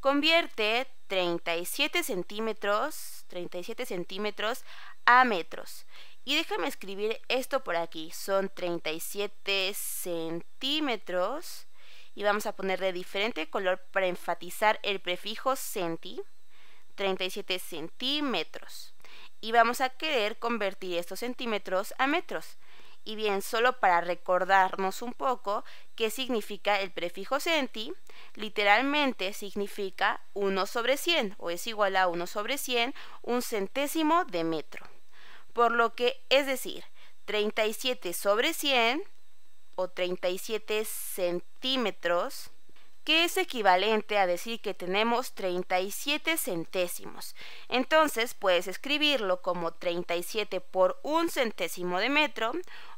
Convierte 37 centímetros, 37 centímetros a metros. Y déjame escribir esto por aquí. Son 37 centímetros. Y vamos a poner de diferente color para enfatizar el prefijo centi. 37 centímetros. Y vamos a querer convertir estos centímetros a metros. Y bien, solo para recordarnos un poco qué significa el prefijo centi, literalmente significa 1 sobre 100 o es igual a 1 sobre 100, un centésimo de metro. Por lo que, es decir, 37 sobre 100 o 37 centímetros que es equivalente a decir que tenemos 37 centésimos. Entonces puedes escribirlo como 37 por un centésimo de metro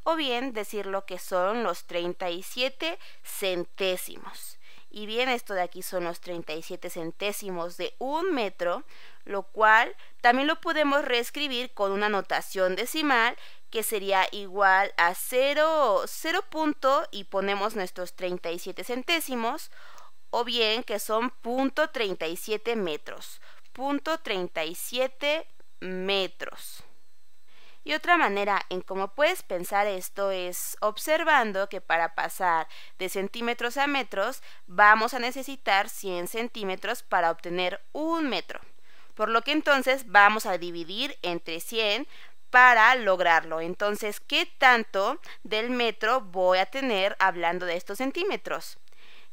o bien decir lo que son los 37 centésimos. Y bien, esto de aquí son los 37 centésimos de un metro, lo cual también lo podemos reescribir con una notación decimal que sería igual a 0, 0 punto y ponemos nuestros 37 centésimos, o bien que son punto 37 metros, 37 metros. Y otra manera en cómo puedes pensar esto es observando que para pasar de centímetros a metros vamos a necesitar 100 centímetros para obtener un metro. Por lo que entonces vamos a dividir entre 100 para lograrlo. Entonces, ¿qué tanto del metro voy a tener hablando de estos centímetros?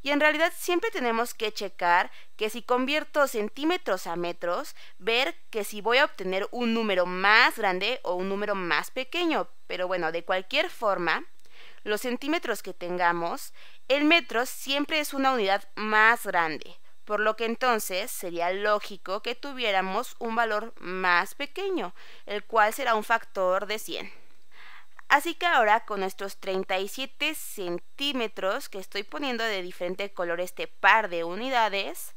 Y en realidad siempre tenemos que checar que si convierto centímetros a metros, ver que si voy a obtener un número más grande o un número más pequeño. Pero bueno, de cualquier forma, los centímetros que tengamos, el metro siempre es una unidad más grande. Por lo que entonces sería lógico que tuviéramos un valor más pequeño, el cual será un factor de 100. Así que ahora con nuestros 37 centímetros que estoy poniendo de diferente color este par de unidades,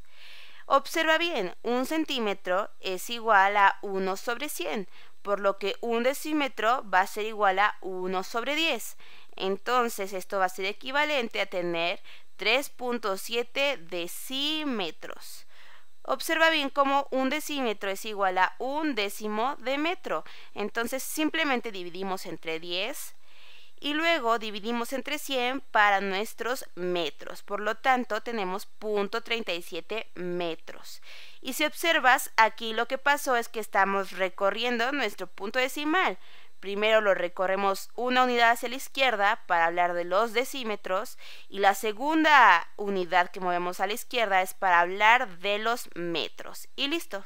observa bien, un centímetro es igual a 1 sobre 100, por lo que un decímetro va a ser igual a 1 sobre 10. Entonces esto va a ser equivalente a tener 3.7 decímetros. Observa bien cómo un decímetro es igual a un décimo de metro. Entonces simplemente dividimos entre 10 y luego dividimos entre 100 para nuestros metros. Por lo tanto, tenemos 0.37 metros. Y si observas, aquí lo que pasó es que estamos recorriendo nuestro punto decimal. Primero lo recorremos una unidad hacia la izquierda para hablar de los decímetros y la segunda unidad que movemos a la izquierda es para hablar de los metros. Y listo.